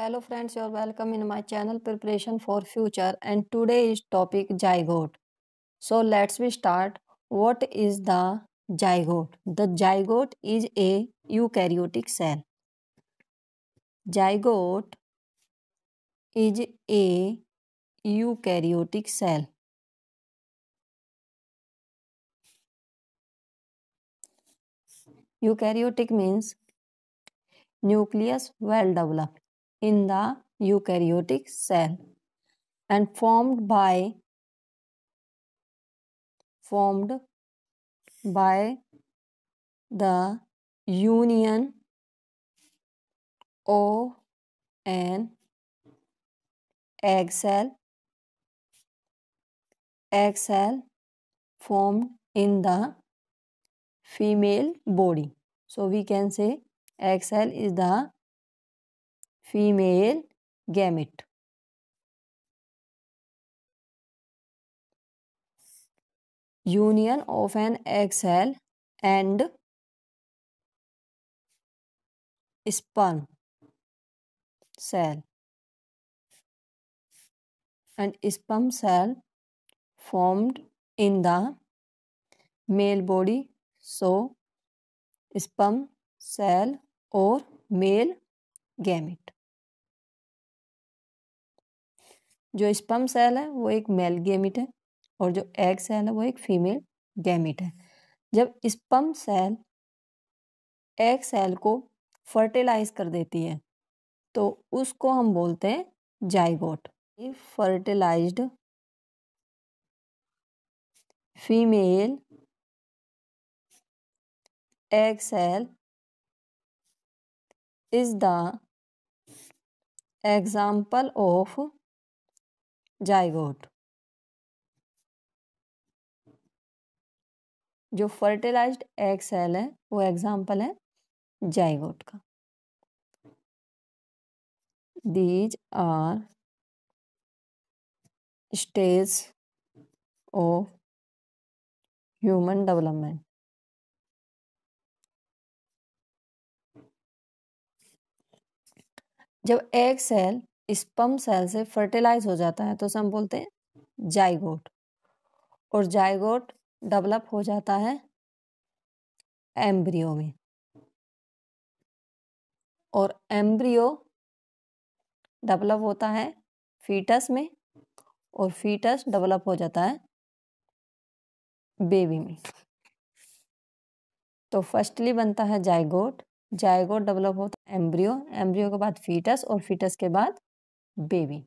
hello friends you are welcome in my channel preparation for future and today is topic zygote so let's we start what is the zygote the zygote is a eukaryotic cell zygote is a eukaryotic cell eukaryotic means nucleus well developed in the eukaryotic cell and formed by formed by the union of an egg cell egg cell formed in the female body so we can say egg cell is the female gamete. Union of an egg cell and sperm cell and sperm cell formed in the male body so sperm cell or male gamete जो sperm cell है वो एक male gamete है और जो egg cell है वो एक फीमेल गैमिट है जब स्पम सेल एग सेल को फर्टिलाइज कर देती है तो उसको हम बोलते हैं zygote fertilised female egg cell is the example of zygote जो फर्टिलाइज्ड एग सेल है वो एग्जाम्पल है जाइगोट का these are stage of human development जब एग सेल स्पम सेल से फर्टिलाइज हो जाता है तो उसे हम बोलते हैं जाइगोट और जाइगोट डेवलप हो जाता है एम्ब्रियो में और एम्ब्रियो डेवलप होता है फीटस में और फीटस डेवलप हो जाता है बेबी में तो फर्स्टली बनता है जाइगोट जाइगोट डेवलप होता है एम्ब्रियो एम्ब्रियो के बाद फीटस और फीटस के बाद baby.